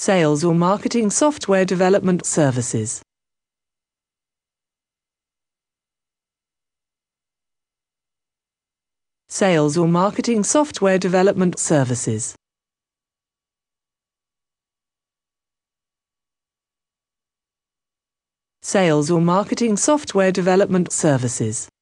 sales or marketing software development services. Sales or marketing software development services. Sales or marketing software development services.